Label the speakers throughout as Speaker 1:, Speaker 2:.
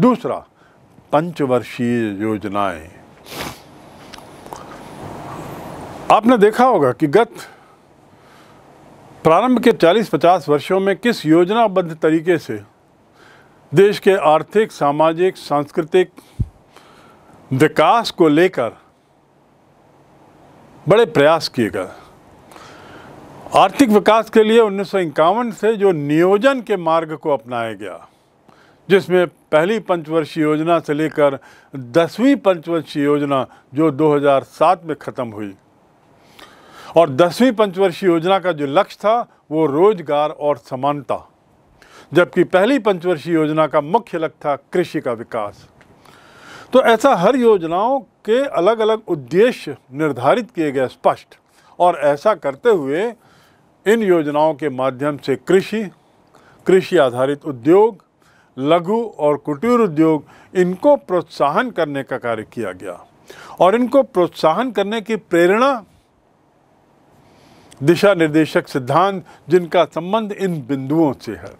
Speaker 1: दूसरा पंचवर्षीय योजनाएं आपने देखा होगा कि गत प्रारंभ के 40-50 वर्षों में किस योजनाबद्ध तरीके से देश के आर्थिक सामाजिक सांस्कृतिक विकास को लेकर बड़े प्रयास किए गए आर्थिक विकास के लिए उन्नीस से जो नियोजन के मार्ग को अपनाया गया जिसमें पहली पंचवर्षीय योजना से लेकर दसवीं पंचवर्षीय योजना जो 2007 में ख़त्म हुई और दसवीं पंचवर्षीय योजना का जो लक्ष्य था वो रोजगार और समानता जबकि पहली पंचवर्षीय योजना का मुख्य लक्ष्य था कृषि का विकास तो ऐसा हर योजनाओं के अलग अलग उद्देश्य निर्धारित किए गए स्पष्ट और ऐसा करते हुए इन योजनाओं के माध्यम से कृषि कृषि आधारित उद्योग लघु और कुटीर उद्योग इनको प्रोत्साहन करने का कार्य किया गया और इनको प्रोत्साहन करने की प्रेरणा दिशा निर्देशक सिद्धांत जिनका संबंध इन बिंदुओं से है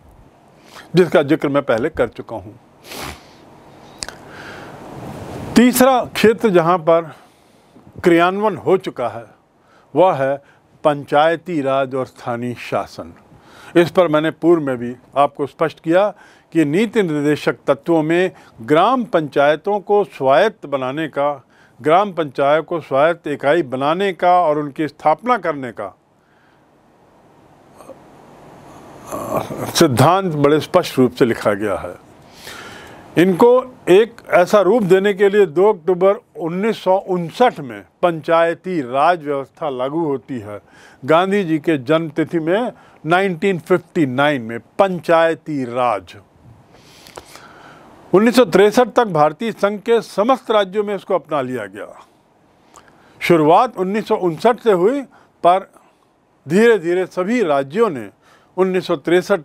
Speaker 1: जिसका जिक्र मैं पहले कर चुका हूं तीसरा क्षेत्र जहां पर क्रियान्वयन हो चुका है वह है पंचायती राज और स्थानीय शासन इस पर मैंने पूर्व में भी आपको स्पष्ट किया कि नीति निर्देशक तत्वों में ग्राम पंचायतों को स्वायत्त बनाने का ग्राम पंचायत को स्वायत्त इकाई बनाने का और उनकी स्थापना करने का सिद्धांत बड़े स्पष्ट रूप से लिखा गया है इनको एक ऐसा रूप देने के लिए 2 अक्टूबर उन्नीस में पंचायती राज व्यवस्था लागू होती है गांधी जी के जन्मतिथि में 1959 में पंचायती राज उन्नीस तक भारतीय संघ के समस्त राज्यों में इसको अपना लिया गया शुरुआत उन्नीस से हुई पर धीरे धीरे सभी राज्यों ने उन्नीस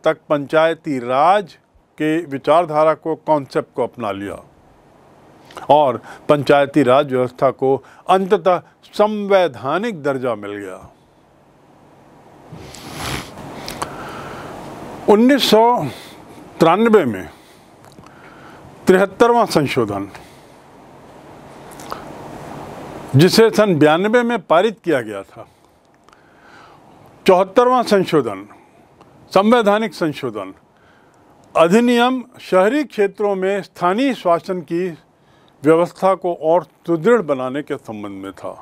Speaker 1: तक पंचायती राज के विचारधारा को कॉन्सेप्ट को अपना लिया और पंचायती राज व्यवस्था को अंततः संवैधानिक दर्जा मिल गया 1993 में तिहत्तरवा संशोधन जिसे सन बयानबे में पारित किया गया था चौहत्तरवां संशोधन संवैधानिक संशोधन अधिनियम शहरी क्षेत्रों में स्थानीय शासन की व्यवस्था को और सुदृढ़ बनाने के संबंध में था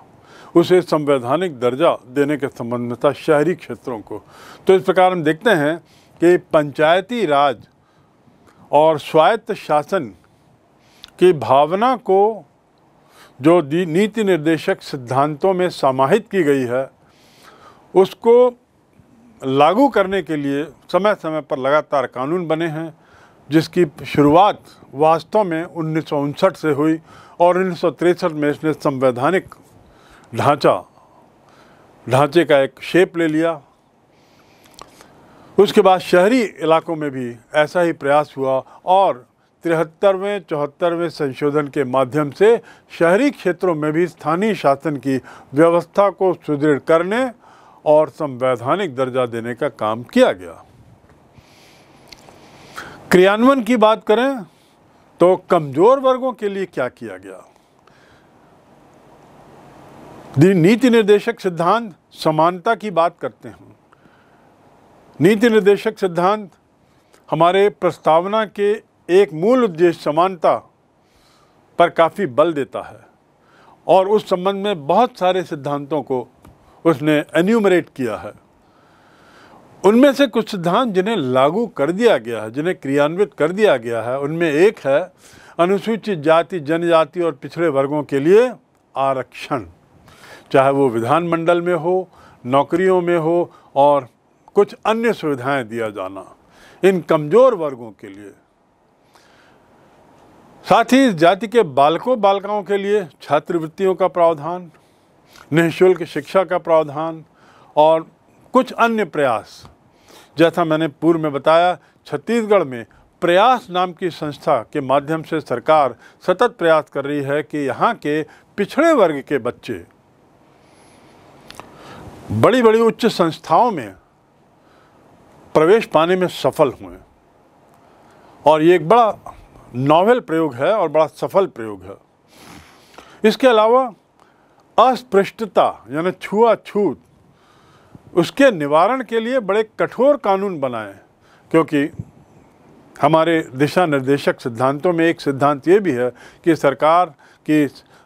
Speaker 1: उसे संवैधानिक दर्जा देने के संबंध में था शहरी क्षेत्रों को तो इस प्रकार हम देखते हैं कि पंचायती राज और स्वायत्त शासन की भावना को जो नीति निर्देशक सिद्धांतों में समाहित की गई है उसको लागू करने के लिए समय समय पर लगातार कानून बने हैं जिसकी शुरुआत वास्तव में उन्नीस से हुई और उन्नीस में इसने संवैधानिक ढांचा ढांचे का एक शेप ले लिया उसके बाद शहरी इलाकों में भी ऐसा ही प्रयास हुआ और तिहत्तरवें चौहत्तरवें संशोधन के माध्यम से शहरी क्षेत्रों में भी स्थानीय शासन की व्यवस्था को सुदृढ़ करने और संवैधानिक दर्जा देने का काम किया गया क्रियान्वयन की बात करें तो कमजोर वर्गों के लिए क्या किया गया नीति निर्देशक सिद्धांत समानता की बात करते हैं नीति निर्देशक सिद्धांत हमारे प्रस्तावना के एक मूल उद्देश्य समानता पर काफ़ी बल देता है और उस संबंध में बहुत सारे सिद्धांतों को उसने एन्यूमरेट किया है उनमें से कुछ सिद्धांत जिन्हें लागू कर दिया गया है जिन्हें क्रियान्वित कर दिया गया है उनमें एक है अनुसूचित जाति जनजाति और पिछड़े वर्गों के लिए आरक्षण चाहे वो विधानमंडल में हो नौकरियों में हो और कुछ अन्य सुविधाएं दिया जाना इन कमज़ोर वर्गों के लिए साथ ही जाति के बालकों बालिकाओं के लिए छात्रवृत्तियों का प्रावधान निःशुल्क शिक्षा का प्रावधान और कुछ अन्य प्रयास जैसा मैंने पूर्व में बताया छत्तीसगढ़ में प्रयास नाम की संस्था के माध्यम से सरकार सतत प्रयास कर रही है कि यहाँ के पिछड़े वर्ग के बच्चे बड़ी बड़ी उच्च संस्थाओं में प्रवेश पाने में सफल हुए और ये एक बड़ा नॉवेल प्रयोग है और बड़ा सफल प्रयोग है इसके अलावा अस्पृष्टता यानी छुआछूत उसके निवारण के लिए बड़े कठोर कानून बनाए क्योंकि हमारे दिशा निर्देशक सिद्धांतों में एक सिद्धांत ये भी है कि सरकार की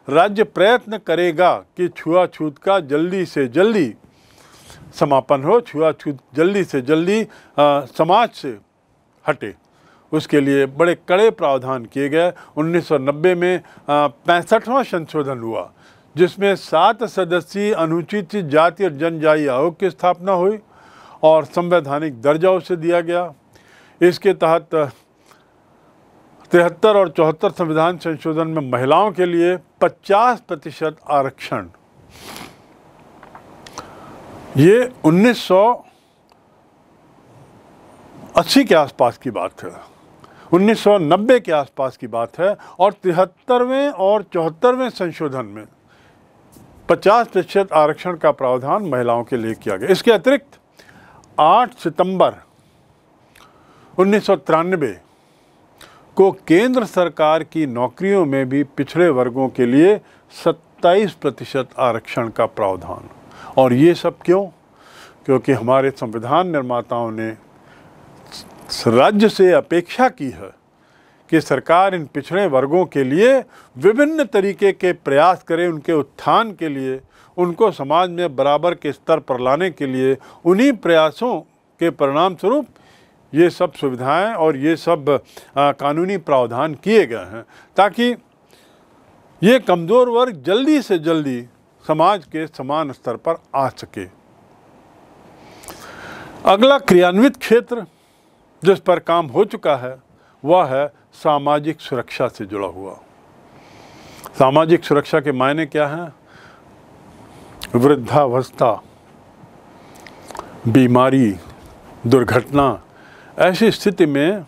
Speaker 1: राज्य प्रयत्न करेगा कि छुआछूत का जल्दी से जल्दी समापन हो छुआछूत जल्दी से जल्दी आ, समाज से हटे उसके लिए बड़े कड़े प्रावधान किए गए 1990 में पैंसठवां संशोधन हुआ जिसमें सात सदस्यीय अनुचित जाति और जनजाति आयोग की स्थापना हुई और संवैधानिक दर्जा उसे दिया गया इसके तहत तिहत्तर और चौहत्तर संविधान संशोधन में महिलाओं के लिए 50 प्रतिशत आरक्षण ये 1980 के आसपास की बात है 1990 के आसपास की बात है और तिहत्तरवें और चौहत्तरवें संशोधन में 50 प्रतिशत आरक्षण का प्रावधान महिलाओं के लिए किया गया इसके अतिरिक्त 8 सितंबर उन्नीस को केंद्र सरकार की नौकरियों में भी पिछड़े वर्गों के लिए 27 प्रतिशत आरक्षण का प्रावधान और ये सब क्यों क्योंकि हमारे संविधान निर्माताओं ने राज्य से अपेक्षा की है कि सरकार इन पिछड़े वर्गों के लिए विभिन्न तरीके के प्रयास करे उनके उत्थान के लिए उनको समाज में बराबर के स्तर पर लाने के लिए उन्हीं प्रयासों के परिणाम स्वरूप ये सब सुविधाएं और ये सब आ, कानूनी प्रावधान किए गए हैं ताकि ये कमज़ोर वर्ग जल्दी से जल्दी समाज के समान स्तर पर आ सके अगला क्रियान्वित क्षेत्र जिस पर काम हो चुका है वह है सामाजिक सुरक्षा से जुड़ा हुआ सामाजिक सुरक्षा के मायने क्या हैं वृद्धावस्था बीमारी दुर्घटना ऐसी स्थिति में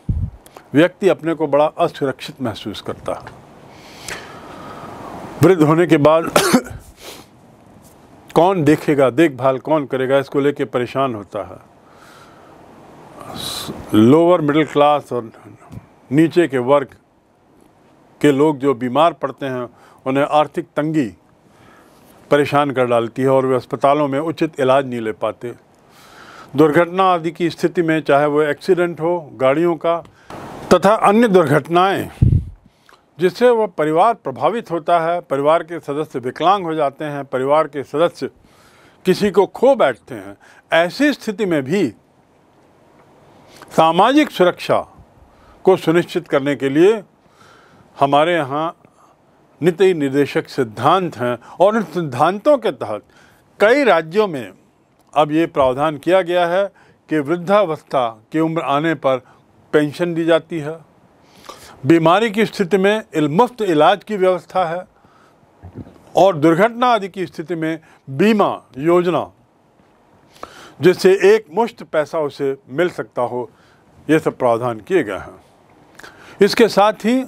Speaker 1: व्यक्ति अपने को बड़ा असुरक्षित महसूस करता है वृद्ध होने के बाद कौन देखेगा देखभाल कौन करेगा इसको लेके परेशान होता है लोअर मिडिल क्लास और नीचे के वर्ग के लोग जो बीमार पड़ते हैं उन्हें आर्थिक तंगी परेशान कर डालती है और वे अस्पतालों में उचित इलाज नहीं ले पाते दुर्घटना आदि की स्थिति में चाहे वो एक्सीडेंट हो गाड़ियों का तथा अन्य दुर्घटनाएं जिससे वह परिवार प्रभावित होता है परिवार के सदस्य विकलांग हो जाते हैं परिवार के सदस्य किसी को खो बैठते हैं ऐसी स्थिति में भी सामाजिक सुरक्षा को सुनिश्चित करने के लिए हमारे यहाँ नीति निर्देशक सिद्धांत हैं और उन सिद्धांतों के तहत कई राज्यों में अब ये प्रावधान किया गया है कि वृद्धावस्था की उम्र आने पर पेंशन दी जाती है बीमारी की स्थिति में मुफ्त इलाज की व्यवस्था है और दुर्घटना आदि की स्थिति में बीमा योजना जिससे एक मुश्त पैसा उसे मिल सकता हो ये सब प्रावधान किए गए हैं इसके साथ ही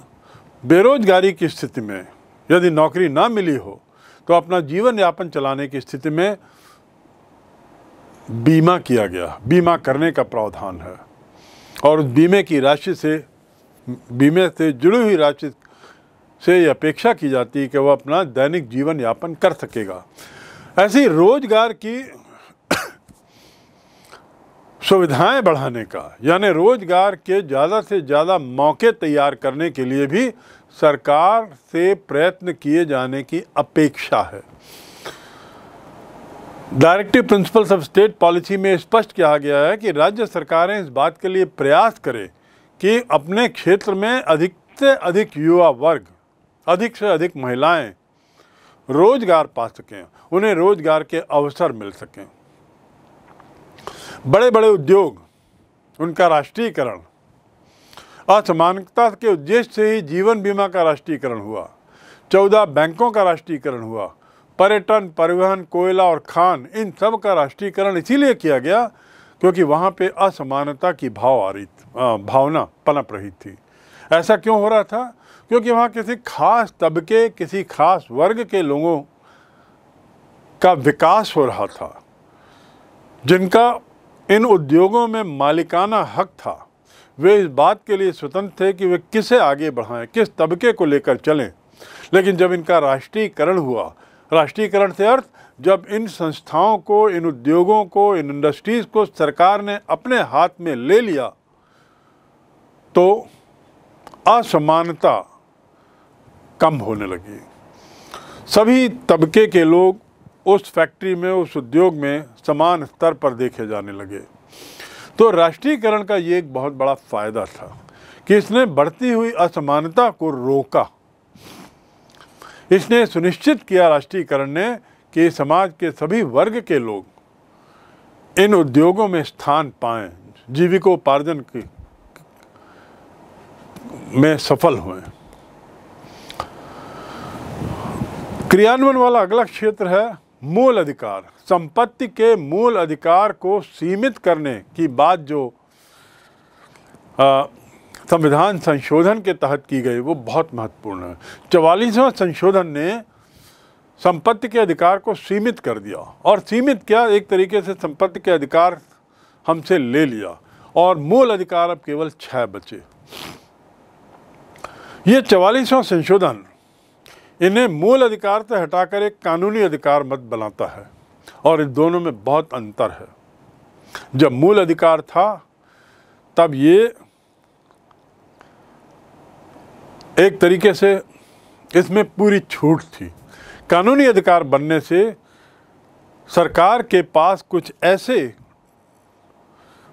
Speaker 1: बेरोजगारी की स्थिति में यदि नौकरी ना मिली हो तो अपना जीवन यापन चलाने की स्थिति में बीमा किया गया बीमा करने का प्रावधान है और बीमे की राशि से बीमे से जुड़ी हुई राशि से अपेक्षा की जाती है कि वह अपना दैनिक जीवन यापन कर सकेगा ऐसी रोजगार की सुविधाएं बढ़ाने का यानी रोजगार के ज़्यादा से ज़्यादा मौके तैयार करने के लिए भी सरकार से प्रयत्न किए जाने की अपेक्षा है directive principles of state policy में स्पष्ट किया गया है कि राज्य सरकारें इस बात के लिए प्रयास करें कि अपने क्षेत्र में अधिक से अधिक युवा वर्ग अधिक से अधिक महिलाएं रोजगार पा सकें उन्हें रोजगार के अवसर मिल सकें बड़े बड़े उद्योग उनका राष्ट्रीयकरण असमानता के उद्देश्य से ही जीवन बीमा का राष्ट्रीयकरण हुआ चौदह बैंकों का राष्ट्रीयकरण हुआ पर्यटन परिवहन कोयला और खान इन सब का राष्ट्रीयकरण इसीलिए किया गया क्योंकि वहाँ पे असमानता की भाव आ रही भावना पनप रही थी ऐसा क्यों हो रहा था क्योंकि वहाँ किसी खास तबके किसी खास वर्ग के लोगों का विकास हो रहा था जिनका इन उद्योगों में मालिकाना हक था वे इस बात के लिए स्वतंत्र थे कि वे किसे आगे बढ़ाएं किस तबके को लेकर चलें लेकिन जब इनका राष्ट्रीयकरण हुआ राष्ट्रीयकरण से अर्थ जब इन संस्थाओं को इन उद्योगों को इन इंडस्ट्रीज़ को सरकार ने अपने हाथ में ले लिया तो असमानता कम होने लगी सभी तबके के लोग उस फैक्ट्री में उस उद्योग में समान स्तर पर देखे जाने लगे तो राष्ट्रीयकरण का ये एक बहुत बड़ा फ़ायदा था कि इसने बढ़ती हुई असमानता को रोका इसने सुनिश्चित किया राष्ट्रीयकरण ने कि समाज के सभी वर्ग के लोग इन उद्योगों में स्थान पाएं जीविकोपार्जन की में सफल हुए क्रियान्वयन वाला अगला क्षेत्र है मूल अधिकार संपत्ति के मूल अधिकार को सीमित करने की बात जो संविधान संशोधन के तहत की गई वो बहुत महत्वपूर्ण है चवालीसवां संशोधन ने संपत्ति के अधिकार को सीमित कर दिया और सीमित क्या एक तरीके से संपत्ति के अधिकार हमसे ले लिया और मूल अधिकार अब केवल छः बचे ये चवालीसवां संशोधन इन्हें मूल अधिकार से हटाकर एक कानूनी अधिकार मत बनाता है और इन दोनों में बहुत अंतर है जब मूल अधिकार था तब ये एक तरीके से इसमें पूरी छूट थी कानूनी अधिकार बनने से सरकार के पास कुछ ऐसे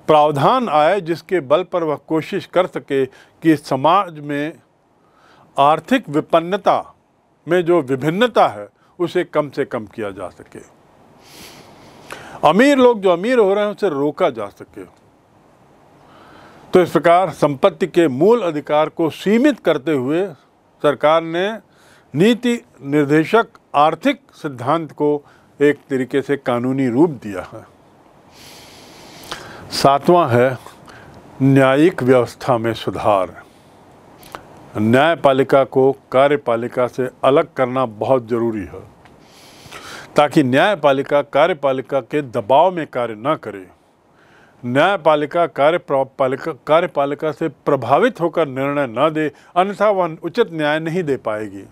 Speaker 1: प्रावधान आए जिसके बल पर वह कोशिश कर सके कि समाज में आर्थिक विपन्नता में जो विभिन्नता है उसे कम से कम किया जा सके अमीर लोग जो अमीर हो रहे हैं उसे रोका जा सके तो इस प्रकार संपत्ति के मूल अधिकार को सीमित करते हुए सरकार ने नीति निर्देशक आर्थिक सिद्धांत को एक तरीके से कानूनी रूप दिया है सातवां है न्यायिक व्यवस्था में सुधार न्यायपालिका को कार्यपालिका से अलग करना बहुत ज़रूरी है ताकि न्यायपालिका कार्यपालिका के दबाव में कार्य न करे न्यायपालिका कार्यपालिका कार्यपालिका से प्रभावित होकर निर्णय न दे अन्यथा वह उचित न्याय नहीं दे पाएगी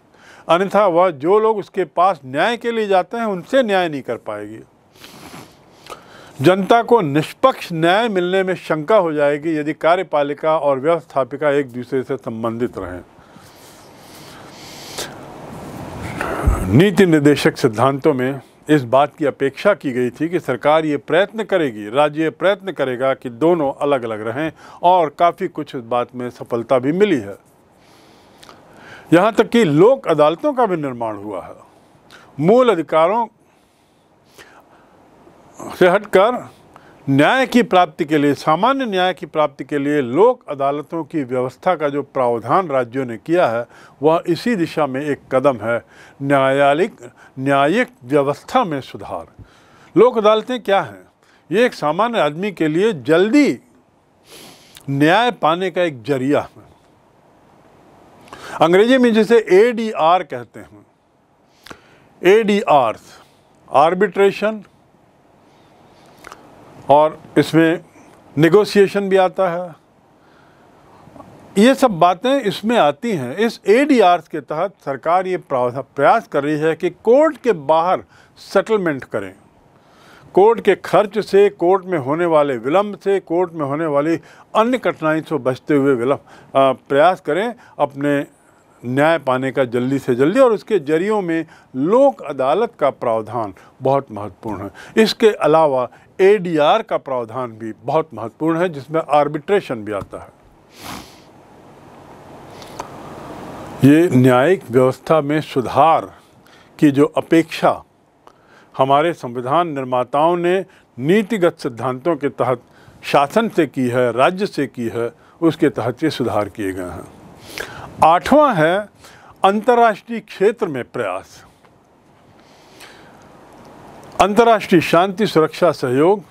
Speaker 1: अन्यथा वह जो लोग उसके पास न्याय के लिए जाते हैं उनसे न्याय नहीं कर पाएगी जनता को निष्पक्ष न्याय मिलने में शंका हो जाएगी यदि कार्यपालिका और व्यवस्थापिका एक दूसरे से संबंधित रहें नीति निर्देशक सिद्धांतों में इस बात की अपेक्षा की गई थी कि सरकार ये प्रयत्न करेगी राज्य ये प्रयत्न करेगा कि दोनों अलग अलग रहें और काफ़ी कुछ इस बात में सफलता भी मिली है यहाँ तक कि लोक अदालतों का भी निर्माण हुआ है मूल अधिकारों से हटकर न्याय की प्राप्ति के लिए सामान्य न्याय की प्राप्ति के लिए लोक अदालतों की व्यवस्था का जो प्रावधान राज्यों ने किया है वह इसी दिशा में एक कदम है न्यायालिक न्यायिक व्यवस्था में सुधार लोक अदालतें क्या हैं ये एक सामान्य आदमी के लिए जल्दी न्याय पाने का एक जरिया है अंग्रेजी में जिसे ए डी आर कहते हैं ए डी आर आर्बिट्रेशन और इसमें निगोशिएशन भी आता है ये सब बातें इसमें आती हैं इस ए डी आर के तहत सरकार ये प्रयास कर रही है कि कोर्ट के बाहर सेटलमेंट करें कोर्ट के खर्च से कोर्ट में होने वाले विलंब से कोर्ट में होने वाली अन्य कठिनाई से बचते हुए विलंब प्रयास करें अपने न्याय पाने का जल्दी से जल्दी और उसके जरियों में लोक अदालत का प्रावधान बहुत महत्वपूर्ण है इसके अलावा एडीआर का प्रावधान भी बहुत महत्वपूर्ण है जिसमें आर्बिट्रेशन भी आता है ये न्यायिक व्यवस्था में सुधार की जो अपेक्षा हमारे संविधान निर्माताओं ने नीतिगत सिद्धांतों के तहत शासन से की है राज्य से की है उसके तहत ये सुधार किए गए हैं आठवां है अंतर्राष्ट्रीय क्षेत्र में प्रयास अंतर्राष्ट्रीय शांति सुरक्षा सहयोग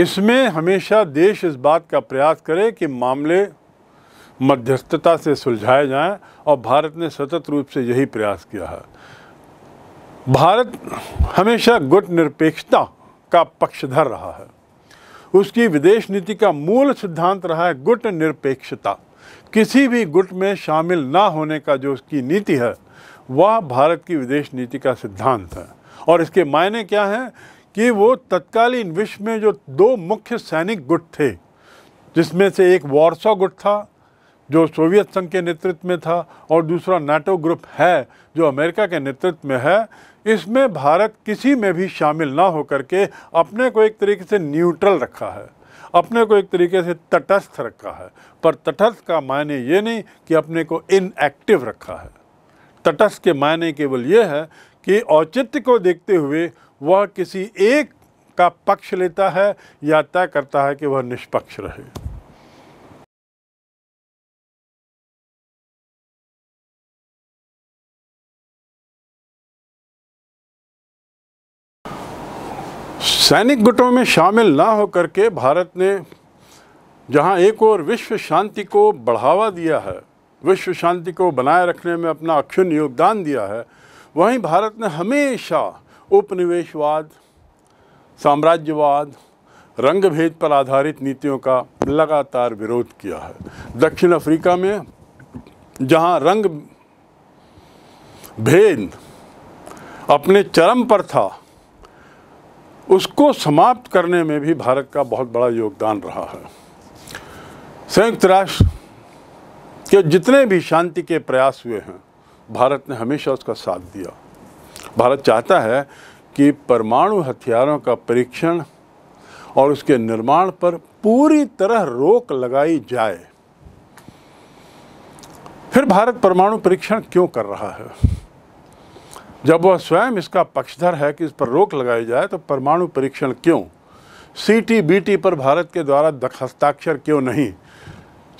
Speaker 1: इसमें हमेशा देश इस बात का प्रयास करे कि मामले मध्यस्थता से सुलझाए जाएं और भारत ने सतत रूप से यही प्रयास किया है भारत हमेशा गुट निरपेक्षता का पक्षधर रहा है उसकी विदेश नीति का मूल सिद्धांत रहा है गुट निरपेक्षता किसी भी गुट में शामिल ना होने का जो उसकी नीति है वह भारत की विदेश नीति का सिद्धांत है और इसके मायने क्या हैं कि वो तत्कालीन विश्व में जो दो मुख्य सैनिक गुट थे जिसमें से एक वॉरसो गुट था जो सोवियत संघ के नेतृत्व में था और दूसरा नाटो ग्रुप है जो अमेरिका के नेतृत्व में है इसमें भारत किसी में भी शामिल ना होकर के अपने को एक तरीके से न्यूट्रल रखा है अपने को एक तरीके से तटस्थ रखा है पर तटस्थ का मायने ये नहीं कि अपने को इनएक्टिव रखा है तटस्थ के मायने केवल ये है कि औचित्य को देखते हुए वह किसी एक का पक्ष लेता है या तय करता है कि वह निष्पक्ष रहे सैनिक गुटों में शामिल ना होकर के भारत ने जहां एक और विश्व शांति को बढ़ावा दिया है विश्व शांति को बनाए रखने में अपना अक्षुण योगदान दिया है वहीं भारत ने हमेशा उपनिवेशवाद साम्राज्यवाद रंगभेद पर आधारित नीतियों का लगातार विरोध किया है दक्षिण अफ्रीका में जहां रंग भेद अपने चरम पर था उसको समाप्त करने में भी भारत का बहुत बड़ा योगदान रहा है संयुक्त राष्ट्र के जितने भी शांति के प्रयास हुए हैं भारत ने हमेशा उसका साथ दिया भारत चाहता है कि परमाणु हथियारों का परीक्षण और उसके निर्माण पर पूरी तरह रोक लगाई जाए फिर भारत परमाणु परीक्षण क्यों कर रहा है जब वह स्वयं इसका पक्षधर है कि इस पर रोक लगाई जाए तो परमाणु परीक्षण क्यों सीटीबीटी पर भारत के द्वारा हस्ताक्षर क्यों नहीं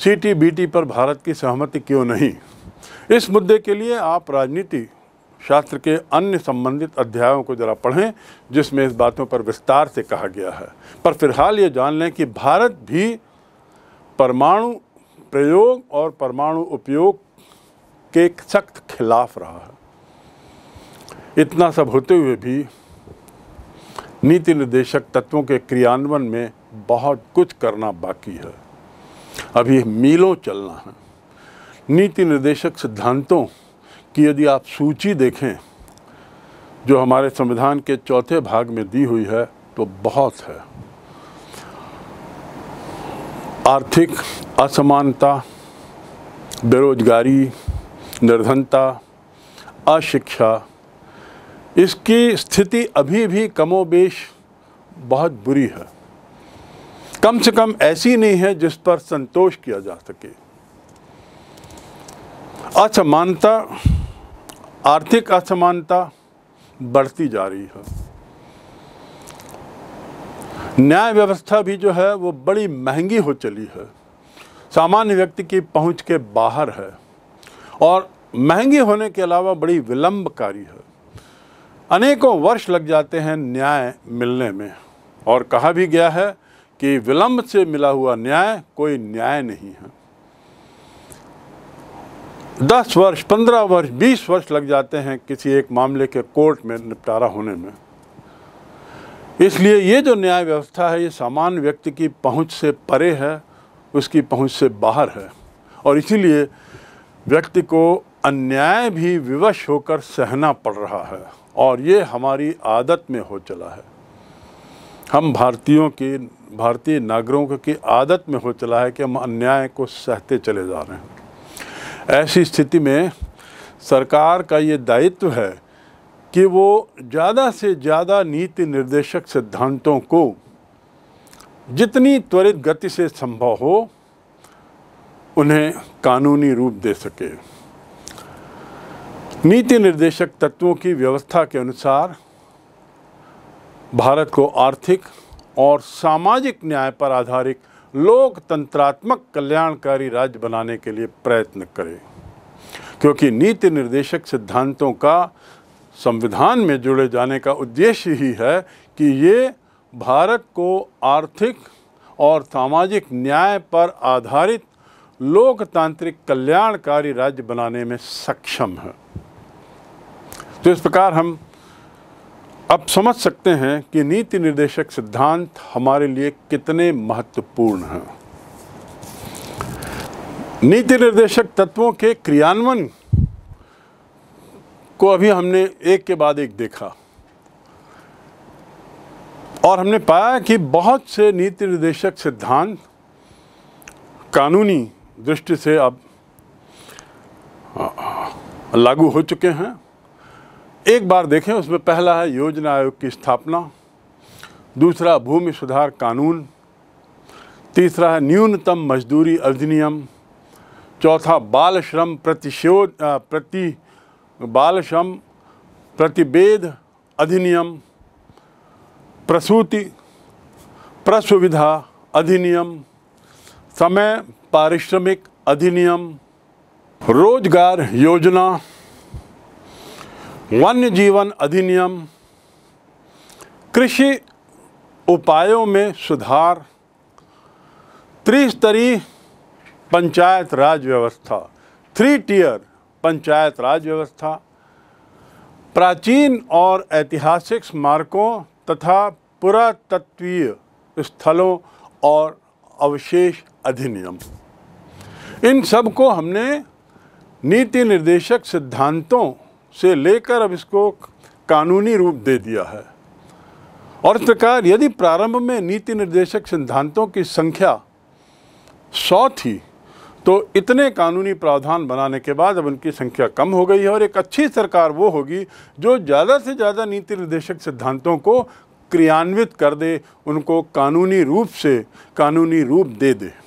Speaker 1: सीटीबीटी पर भारत की सहमति क्यों नहीं इस मुद्दे के लिए आप राजनीति शास्त्र के अन्य संबंधित अध्यायों को जरा पढ़ें जिसमें इस बातों पर विस्तार से कहा गया है पर फिलहाल ये जान लें कि भारत भी परमाणु प्रयोग और परमाणु उपयोग के सख्त खिलाफ रहा है इतना सब होते हुए भी नीति निर्देशक तत्वों के क्रियान्वयन में बहुत कुछ करना बाकी है अभी मीलों चलना है नीति निर्देशक सिद्धांतों की यदि आप सूची देखें जो हमारे संविधान के चौथे भाग में दी हुई है तो बहुत है आर्थिक असमानता बेरोजगारी निर्धनता अशिक्षा इसकी स्थिति अभी भी कमोबेश बहुत बुरी है कम से कम ऐसी नहीं है जिस पर संतोष किया जा सके असमानता आर्थिक असमानता बढ़ती जा रही है न्याय व्यवस्था भी जो है वो बड़ी महंगी हो चली है सामान्य व्यक्ति की पहुंच के बाहर है और महंगी होने के अलावा बड़ी विलंबकारी है अनेकों वर्ष लग जाते हैं न्याय मिलने में और कहा भी गया है कि विलंब से मिला हुआ न्याय कोई न्याय नहीं है दस वर्ष पंद्रह वर्ष बीस वर्ष लग जाते हैं किसी एक मामले के कोर्ट में निपटारा होने में इसलिए ये जो न्याय व्यवस्था है ये सामान्य व्यक्ति की पहुंच से परे है उसकी पहुंच से बाहर है और इसीलिए व्यक्ति को अन्याय भी विवश होकर सहना पड़ रहा है और ये हमारी आदत में हो चला है हम भारतीयों के भारतीय नागरिकों की आदत में हो चला है कि हम अन्याय को सहते चले जा रहे हैं ऐसी स्थिति में सरकार का ये दायित्व है कि वो ज़्यादा से ज़्यादा नीति निर्देशक सिद्धांतों को जितनी त्वरित गति से संभव हो उन्हें कानूनी रूप दे सके नीति निर्देशक तत्वों की व्यवस्था के अनुसार भारत को आर्थिक और सामाजिक न्याय पर आधारित लोकतंत्रात्मक कल्याणकारी राज्य बनाने के लिए प्रयत्न करें क्योंकि नीति निर्देशक सिद्धांतों का संविधान में जुड़े जाने का उद्देश्य ही है कि ये भारत को आर्थिक और सामाजिक न्याय पर आधारित लोकतांत्रिक कल्याणकारी राज्य बनाने में सक्षम है तो इस प्रकार हम अब समझ सकते हैं कि नीति निर्देशक सिद्धांत हमारे लिए कितने महत्वपूर्ण हैं नीति निर्देशक तत्वों के क्रियान्वयन को अभी हमने एक के बाद एक देखा और हमने पाया कि बहुत से नीति निर्देशक सिद्धांत कानूनी दृष्टि से अब लागू हो चुके हैं एक बार देखें उसमें पहला है योजना आयोग की स्थापना दूसरा भूमि सुधार कानून तीसरा है न्यूनतम मजदूरी अधिनियम चौथा बाल श्रम प्रतिशोध प्रति बाल श्रम प्रतिबेध अधिनियम प्रसूति प्रसुविधा अधिनियम समय पारिश्रमिक अधिनियम रोजगार योजना वन्य जीवन अधिनियम कृषि उपायों में सुधार त्रिस्तरीय पंचायत राज व्यवस्था थ्री टीयर पंचायत राज व्यवस्था प्राचीन और ऐतिहासिक स्मारकों तथा पुरातत्वीय स्थलों और अवशेष अधिनियम इन सब को हमने नीति निर्देशक सिद्धांतों से लेकर अब इसको कानूनी रूप दे दिया है और इस प्रकार यदि प्रारंभ में नीति निर्देशक सिद्धांतों की संख्या सौ थी तो इतने कानूनी प्रावधान बनाने के बाद अब उनकी संख्या कम हो गई है और एक अच्छी सरकार वो होगी जो ज़्यादा से ज़्यादा नीति निर्देशक सिद्धांतों को क्रियान्वित कर दे उनको कानूनी रूप से कानूनी रूप दे दे